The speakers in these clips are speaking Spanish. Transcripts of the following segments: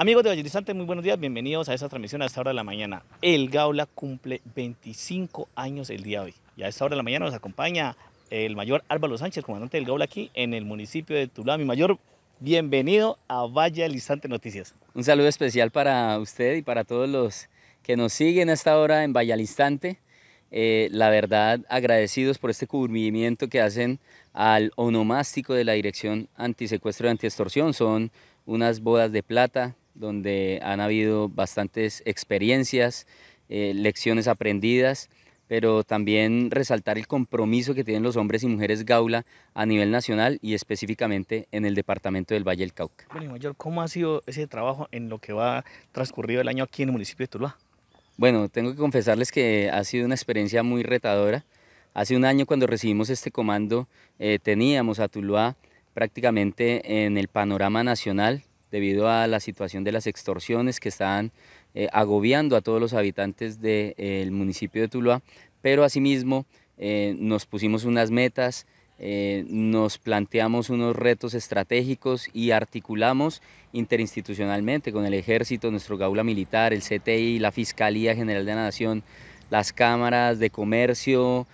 Amigos de Valladolid muy buenos días, bienvenidos a esta transmisión a esta hora de la mañana. El Gaula cumple 25 años el día de hoy y a esta hora de la mañana nos acompaña el mayor Álvaro Sánchez, comandante del Gaula aquí en el municipio de Tulá. Mi mayor, bienvenido a Vallalistante Noticias. Un saludo especial para usted y para todos los que nos siguen a esta hora en Vallalistante. Eh, la verdad, agradecidos por este cubrimiento que hacen al onomástico de la Dirección Antisecuestro y Antiextorsión. Son unas bodas de plata donde han habido bastantes experiencias, eh, lecciones aprendidas, pero también resaltar el compromiso que tienen los hombres y mujeres Gaula a nivel nacional y específicamente en el departamento del Valle del Cauca. Bueno, Mayor, ¿cómo ha sido ese trabajo en lo que va transcurrido el año aquí en el municipio de Tuluá? Bueno, tengo que confesarles que ha sido una experiencia muy retadora. Hace un año cuando recibimos este comando eh, teníamos a Tuluá prácticamente en el panorama nacional debido a la situación de las extorsiones que estaban eh, agobiando a todos los habitantes del eh, municipio de Tuluá, pero asimismo eh, nos pusimos unas metas, nos planteamos unos retos estratégicos y articulamos interinstitucionalmente con el ejército, nuestro gaula militar, el CTI, la Fiscalía General de la Nación, las cámaras de comercio,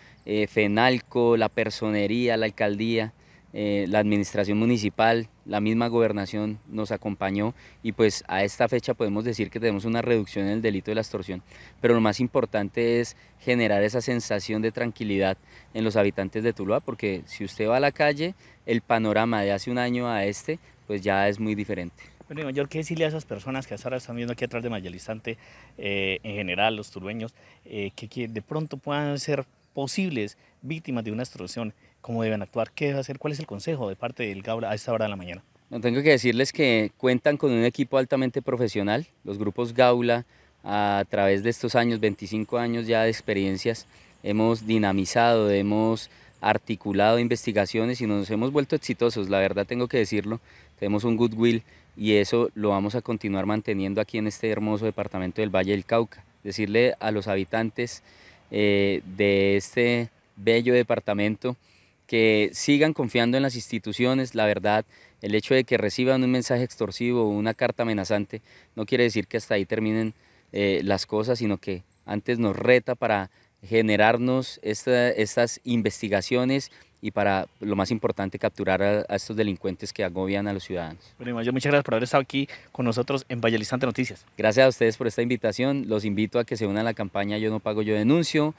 FENALCO, la personería, la alcaldía, eh, la administración municipal, la misma gobernación nos acompañó y pues a esta fecha podemos decir que tenemos una reducción en el delito de la extorsión, pero lo más importante es generar esa sensación de tranquilidad en los habitantes de Tuluá, porque si usted va a la calle, el panorama de hace un año a este pues ya es muy diferente. Bueno, y mayor, ¿qué decirle a esas personas que ahora están viendo aquí atrás de Mayalizante, eh, en general, los turueños, eh, que de pronto puedan ser posibles víctimas de una extorsión, cómo deben actuar, qué hacer, cuál es el consejo de parte del GAULA a esta hora de la mañana. No tengo que decirles que cuentan con un equipo altamente profesional, los grupos Gaula, a través de estos años, 25 años ya de experiencias, hemos dinamizado, hemos articulado investigaciones y nos hemos vuelto exitosos, la verdad tengo que decirlo, tenemos un goodwill y eso lo vamos a continuar manteniendo aquí en este hermoso departamento del Valle del Cauca. Decirle a los habitantes eh, de este bello departamento, que sigan confiando en las instituciones, la verdad, el hecho de que reciban un mensaje extorsivo o una carta amenazante no quiere decir que hasta ahí terminen eh, las cosas, sino que antes nos reta para generarnos estas investigaciones y para lo más importante capturar a, estos delincuentes que agobian a los ciudadanos. Bueno, yo muchas gracias por haber estado aquí con nosotros en vallelizante Noticias. Gracias a ustedes por esta invitación. Los invito a que se unan a la campaña Yo no pago, yo denuncio.